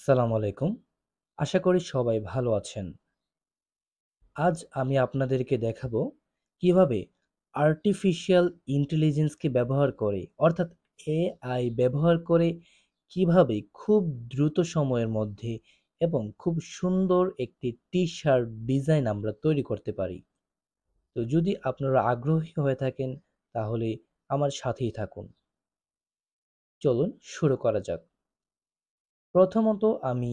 আসসালামু আলাইকুম আশা করি সবাই ভালো আছেন আজ আমি আপনাদেরকে দেখাব কিভাবে আর্টিফিশিয়াল ইন্টেলিজেন্সকে ব্যবহার করে অর্থাৎ এআই ব্যবহার করে কিভাবে খুব দ্রুত সময়ের মধ্যে এবং খুব সুন্দর একটি টি শার্ট ডিজাইন আমরা তৈরি করতে পারি তো যদি আপনারা আগ্রহী হয়ে থাকেন তাহলে আমার সাথেই থাকুন চলুন শুরু করা যাক প্রথমত আমি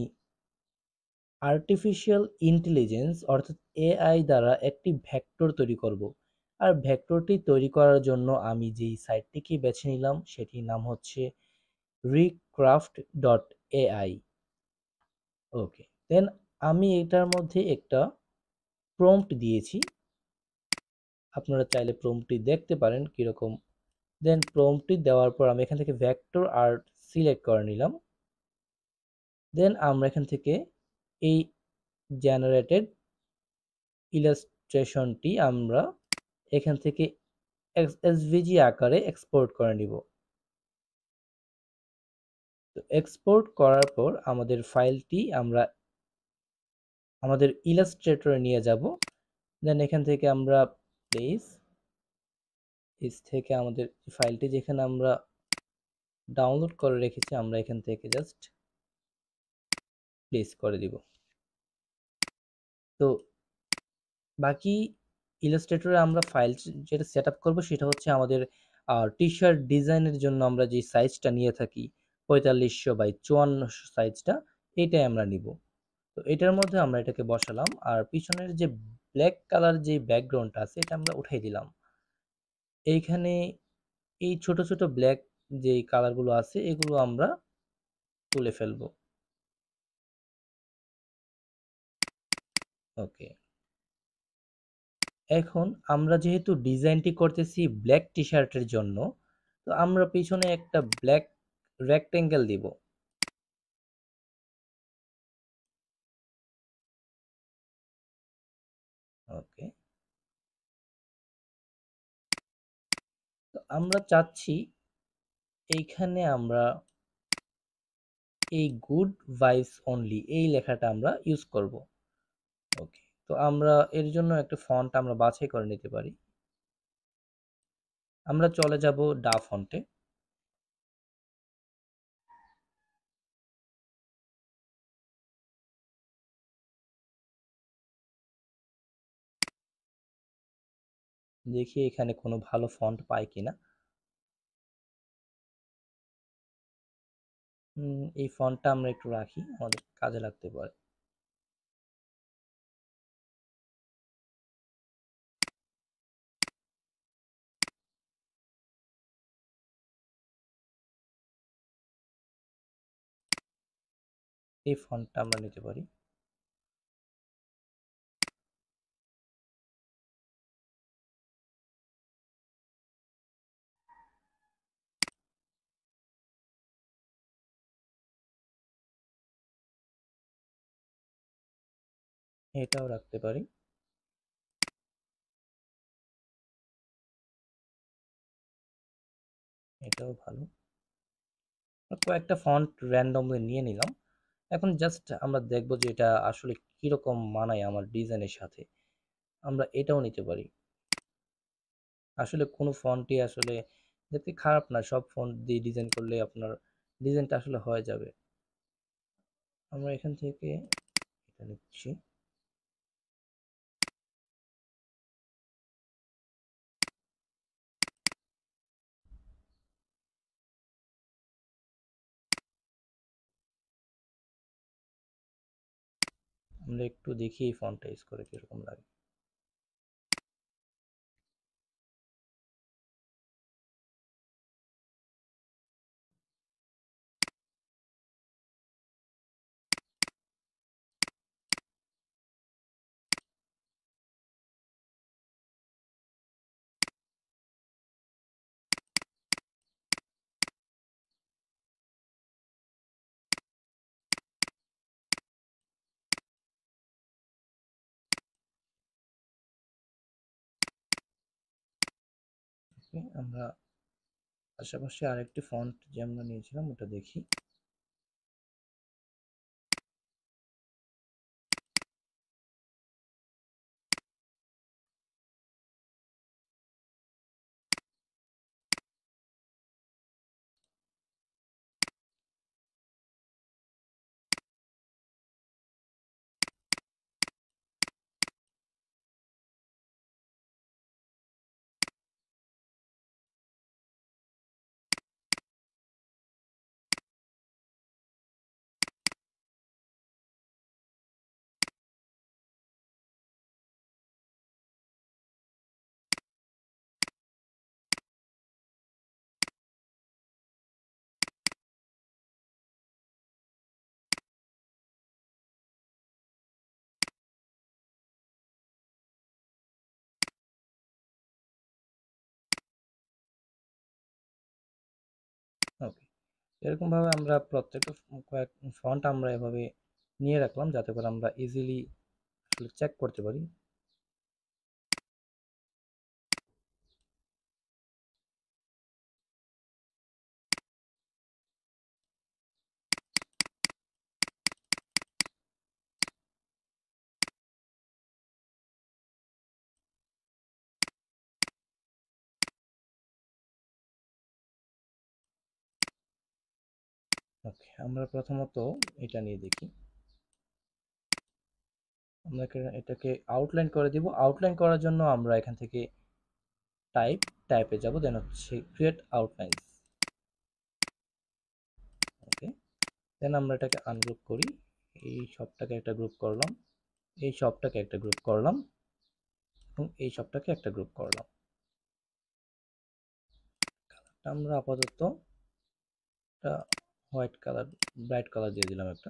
আর্টিফিশিয়াল ইন্টেলিজেন্স অর্থাৎ এআই দ্বারা একটি ভেক্টর তৈরি করব আর ভেক্টরটি তৈরি করার জন্য আমি যেই সাইটটিকে বেছে নিলাম সেটির নাম হচ্ছে Recraft dot AI okay then আমি এটার মধ্যে একটা প্রম্পট দিয়েছি আপনারা চাইলে প্রম্পটি দেখতে পারেন কীরকম দেন প্রম্পটি দেওয়ার পর আমি এখান থেকে ভেক্টর আর্ট সিলেক্ট করে নিলাম দেন আমরা এখান থেকে এই জেনারেটেড ইলাস্ট্রেশনটি আমরা এখান থেকে এসভিজি আকারে এক্সপোর্ট করে নিব তো এক্সপোর্ট করার পর আমাদের ফাইলটি আমরা আমাদের ইলাস্ট্রেটরে নিয়ে যাব দেন এখান থেকে আমরা প্লেস প্লেস থেকে আমাদের ফাইলটি যেখানে আমরা ডাউনলোড করে রেখেছি আমরা এখান থেকে জাস্ট প্লেস করে দিব তো বাকি ইলাস্ট্রেটরে আমরা ফাইল যেটা সেট আপ করবো সেটা হচ্ছে আমাদের টি শার্ট ডিজাইনের জন্য আমরা যে সাইজটা নিয়ে থাকি পঁয়তাল্লিশশো বাই চুয়ান্নশো সাইজটা এটাই আমরা নিব তো এটার মধ্যে আমরা এটাকে বসালাম আর পিছনের যে ব্ল্যাক কালার যে ব্যাকগ্রাউন্ডটা আছে এটা আমরা উঠাই দিলাম এইখানে এই ছোট ছোট ব্ল্যাক যে কালারগুলো আছে এগুলো আমরা তুলে ফেলবো ওকে এখন আমরা যেহেতু ডিজাইনটি করতেছি ব্ল্যাক টি শার্টের জন্য তো আমরা পিছনে একটা ব্ল্যাক রেক্টেঙ্গেল দিব ওকে তো আমরা চাচ্ছি এইখানে আমরা এই গুড ভাইস অনলি এই লেখাটা আমরা ইউজ করব ওকে তো আমরা এর জন্য একটা ফন্ট আমরা বাছাই করে নিতে পারি আমরা চলে যাব ডা ফন্টে দেখি এখানে কোনো ভালো ফন্ট পাই কিনা এই ফন্টটা আমরা একটু রাখি আমাদের কাজে লাগতে পারে এই ফন্টটা আমরা নিতে পারি এটাও রাখতে পারি এটাও ভালো কয়েকটা ফন্ট র্যান্ডমলি নিয়ে নিলাম এখন জাস্ট আমরা দেখব যে এটা আসলে কীরকম মানায় আমার ডিজাইনের সাথে আমরা এটাও নিতে পারি আসলে কোনো ফন্টই আসলে দেখতে খারাপ না সব ফোন দিয়ে ডিজাইন করলে আপনার ডিজাইনটা আসলে হয়ে যাবে আমরা এখান থেকে এটা নিচ্ছি আমরা একটু দেখি এই ফন্টটা ইউজ করে কীরকম লাগে আমরা পাশাপাশি আরেকটি ফন্ট যে আমরা নিয়েছিলাম ওটা দেখি এরকমভাবে আমরা প্রত্যেকটা কয়েক ফন্ট আমরা এভাবে নিয়ে রাখলাম যাতে করে আমরা ইজিলি চেক করতে পারি ওকে আমরা প্রথমত এটা নিয়ে দেখি আমরা এটাকে আউটলাইন করে দিব আউটলাইন করার জন্য আমরা এখান থেকে টাইপ টাইপে যাব দেন হচ্ছে ক্রিয়েট আউটলাইন ওকে দেন আমরা এটাকে আনগ্রুপ করি এই সবটাকে একটা গ্রুপ করলাম এই সবটাকে একটা গ্রুপ করলাম এবং এই সবটাকে একটা গ্রুপ করলাম আমরা আপাতত হোয়াইট কালার ব্রাইট কালার দিয়ে দিলাম একটা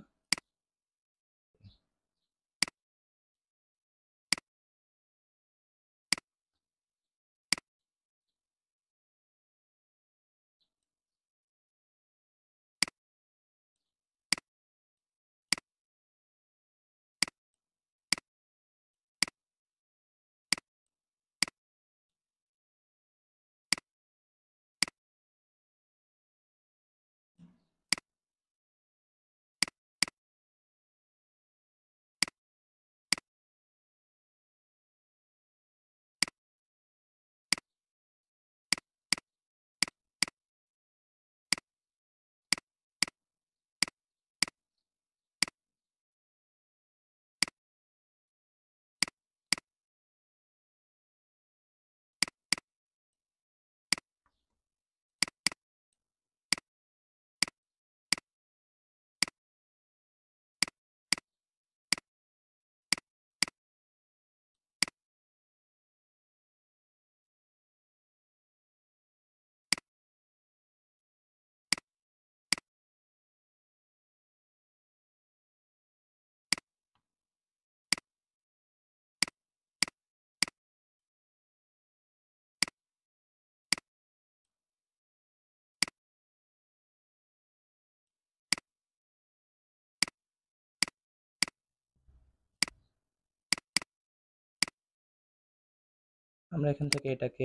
আমরা এখান থেকে এটাকে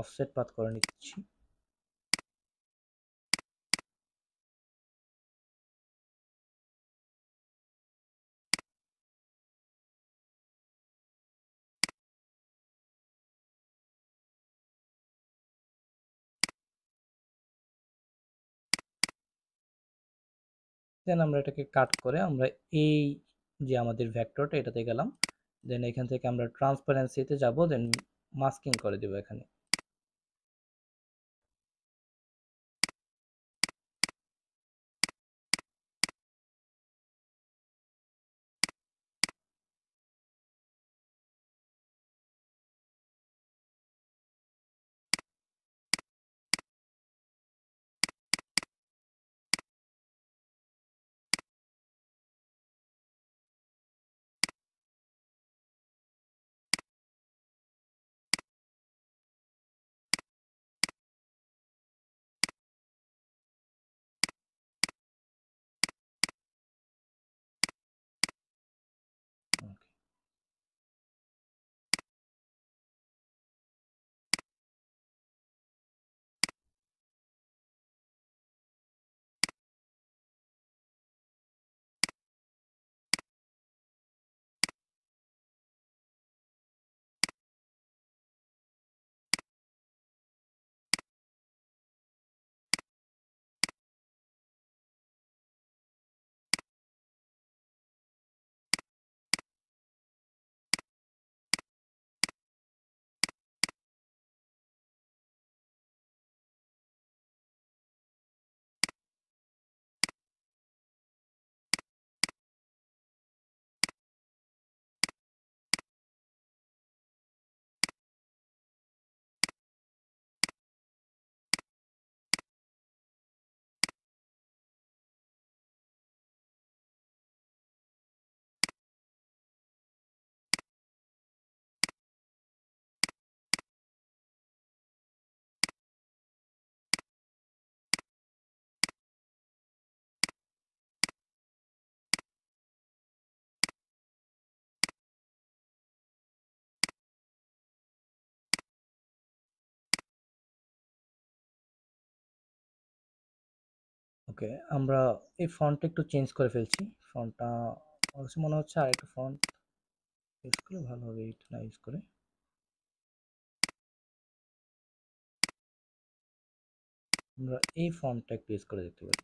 অফসেট পাথ করে নিচ্ছি দেন আমরা এটাকে কাট করে আমরা এই যে আমাদের ভ্যাক্টরটা এটাতে গেলাম দেন এখান থেকে আমরা ট্রান্সপারেন্সিতে যাব দেন মাস্কিং করে দেবো এখানে ওকে আমরা এই ফন্টটা একটু চেঞ্জ করে ফেলছি ফন্টটা অবশ্যই মনে হচ্ছে আর একটা ফন্ট ইউজ করলে ভালো হবে এটা না ইউজ করে আমরা এই ফন্টটা একটু ইউজ করে দেখতে পারি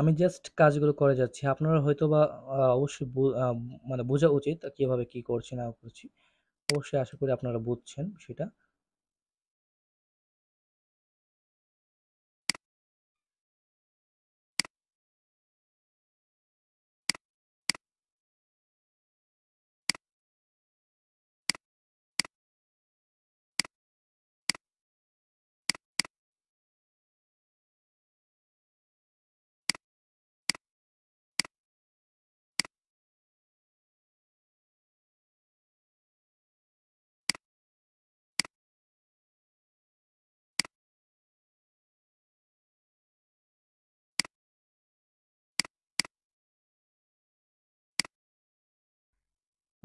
আমি জাস্ট কাজগুলো করে যাচ্ছি। আপনারা হয়তো বা অবশ্যই মানে বোঝা উচিত কিভাবে কি করছি না করছি। অবশ্যই আশা করি আপনারা বুঝছেন সেটা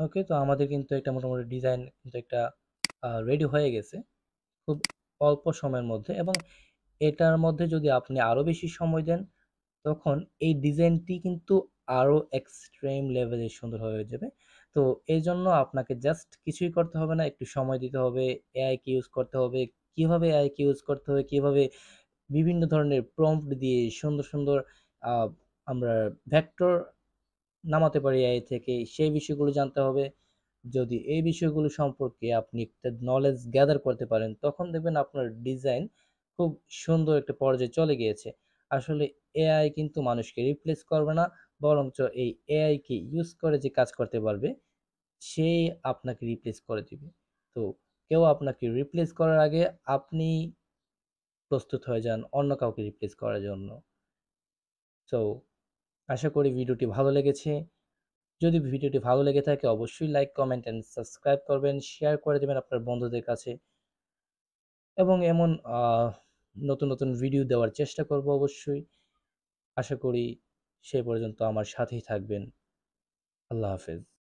ওকে তো আমাদের কিন্তু একটা মোটামুটি ডিজাইন কিন্তু একটা রেডি হয়ে গেছে খুব অল্প সময়ের মধ্যে এবং এটার মধ্যে যদি আপনি আরও বেশি সময় দেন তখন এই ডিজাইনটি কিন্তু আরও এক্সট্রিম লেভেলে সুন্দর হয়ে যাবে তো এই জন্য আপনাকে জাস্ট কিছুই করতে হবে না একটু সময় দিতে হবে এআইকে ইউজ করতে হবে কীভাবে এআইকে ইউজ করতে হবে কীভাবে বিভিন্ন ধরনের প্রম্পট দিয়ে সুন্দর সুন্দর আমরা ভেক্টর নামাতে পারি এআই থেকে সেই বিষয়গুলো জানতে হবে যদি এই বিষয়গুলো সম্পর্কে আপনি একটা নলেজ গ্যাদার করতে পারেন তখন দেখবেন আপনার ডিজাইন খুব সুন্দর একটা পর্যায়ে চলে গিয়েছে আসলে এআই কিন্তু মানুষকে রিপ্লেস করবে না বরঞ্চ এই এআইকে ইউজ করে যে কাজ করতে পারবে সেই আপনাকে রিপ্লেস করে দিবে তো কেউ আপনাকে রিপ্লেস করার আগে আপনি প্রস্তুত হয়ে যান অন্য কাউকে রিপ্লেস করার জন্য সো আশা করি ভিডিওটি ভালো লেগেছে যদি ভিডিওটি ভালো লেগে থাকে অবশ্যই লাইক কমেন্ট অ্যান্ড সাবস্ক্রাইব করবেন শেয়ার করে দেবেন আপনার বন্ধুদের কাছে এবং এমন নতুন নতুন ভিডিও দেওয়ার চেষ্টা করব অবশ্যই আশা করি সে পর্যন্ত আমার সাথেই থাকবেন আল্লাহ হাফেজ